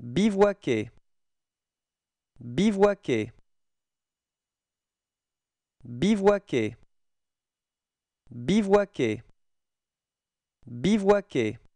bivouaquer bivouaquer bivouaquer bivouaquer bivouaquer